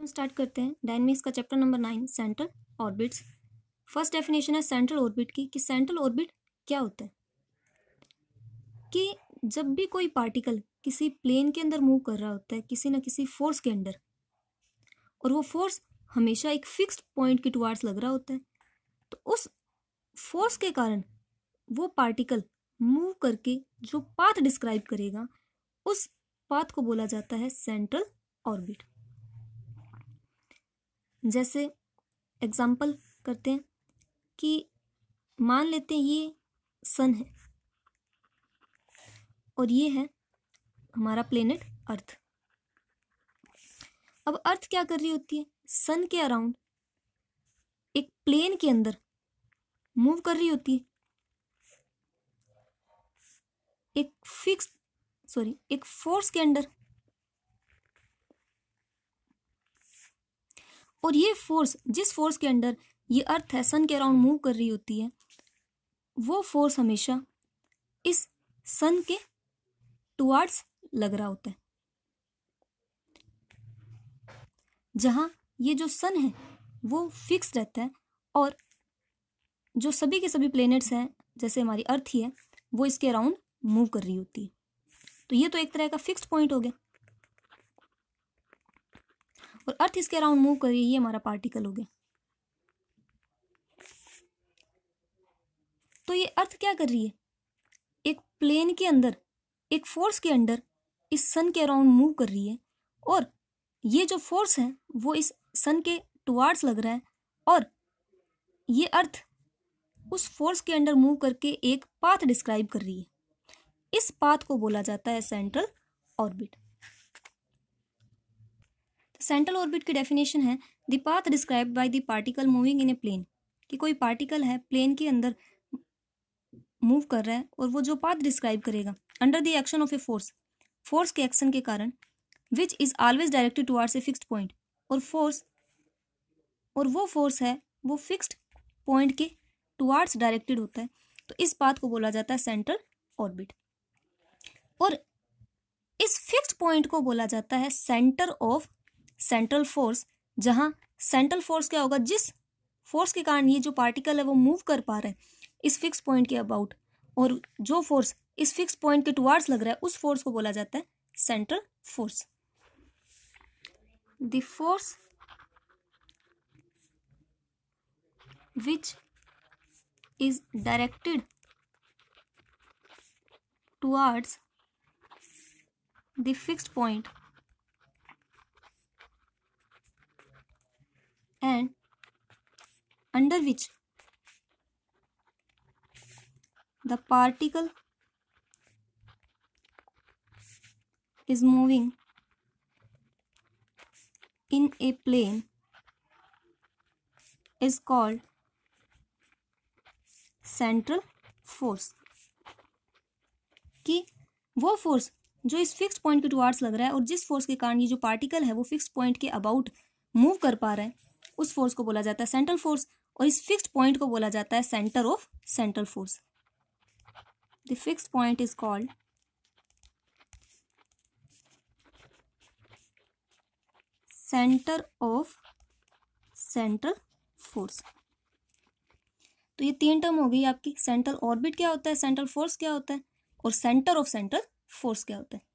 हम स्टार्ट करते हैं डायनमिक्स का chapter number nine central orbits first definition है सेंट्रल ऑर्बिट की कि सेंट्रल ऑर्बिट क्या होता है कि जब भी कोई पार्टिकल किसी प्लेन के अंदर मूव कर रहा होता है किसी ना किसी फोर्स के अंदर और वो फोर्स हमेशा एक फिक्स्ड पॉइंट के टुवार्ड्स लग रहा होता है तो उस फोर्स के कारण वो पार्टिकल मूव करके जो पाथ डिस्क्राइब करेगा उस पाथ को बोला जाता है सेंट्रल ऑर्बिट जैसे एग्ज़ाम्पल करते हैं कि मान लेते हैं ये सन है और ये है हमारा प्लेनेट अर्थ अब अर्थ क्या कर रही होती है सन के अराउंड एक प्लेन के अंदर मूव कर रही होती है एक फिक्स सॉरी एक फोर्स के अंदर और ये फोर्स जिस फोर्स के अंडर ये अर्थ है सन के अराउंड मूव कर रही होती है वो फोर्स हमेशा इस सन के टुवार्ड्स लग रहा होता है जहां ये जो सन है वो फिक्स रहता है और जो सभी के सभी प्लेनेट्स हैं जैसे हमारी अर्थ ही है वो इसके अराउंड मूव कर रही होती है तो ये तो एक तरह का फिक्स्ड पॉइंट हो गया और अर्थ इसके अराउंड मूव करिए ये हमारा पार्टिकल हो गया तो ये अर्थ क्या कर रही है एक प्लेन के अंदर एक फोर्स के अंडर इस सन के अराउंड मूव कर रही है और ये जो फोर्स है वो इस सन के टुवार्ड्स लग रहा है और ये अर्थ उस फोर्स के अंडर मूव करके एक पाथ डिस्क्राइब कर रही है इस पाथ को बोला जाता है सेंट्रल ऑर्बिट सेंट्रल ऑर्बिट की डेफिनेशन है the path describe by the particle moving in a plane कि कोई पार्टिकल है प्लेन के अंदर मूव कर रहा है और वो जो पाथ डिस्क्राइब करेगा under the action of a force force के एक्शन के कारण which is always directed towards a fixed point और फोर्स और वो फोर्स है वो फिक्स्ड पॉइंट के टुवार्ड्स डायरेक्टेड होता है तो इस पाथ को बोला जाता है सेंट्रल ऑर्बिट और इस फिक्स्ड पॉइंट को बोला जाता है सेंटर ऑफ सेंट्रल फोर्स जहाँ सेंट्रल फोर्स क्या होगा जिस फोर्स के कारण ये जो पार्टिकल है वो मूव कर पा रहे हैं इस फिक्स पॉइंट के अबाउट और जो फोर्स इस फिक्स पॉइंट के टुवार्ड्स लग रहा है उस फोर्स को बोला जाता है central force the force which is directed towards the fix point under which the particle is moving in a plane is called central force कि वो फोर्स जो इस फिक्स पॉइंट के टुवार्ड्स लग रहा है और जिस फोर्स के कारण ये जो पार्टिकल है वो फिक्स पॉइंट के अबाउट मूव कर पा रहा है उस फोर्स को बोला जाता है सेंट्रल फोर्स और इस फिक्स्ड पॉइंट को बोला जाता है centre of central force the fixed point is called centre of central force तो ये तीन टर्म हो गई आपकी सेंट्रल ऑर्बिट क्या होता है सेंट्रल फोर्स क्या होता है और सेंटर ऑफ सेंट्रल फोर्स क्या होता है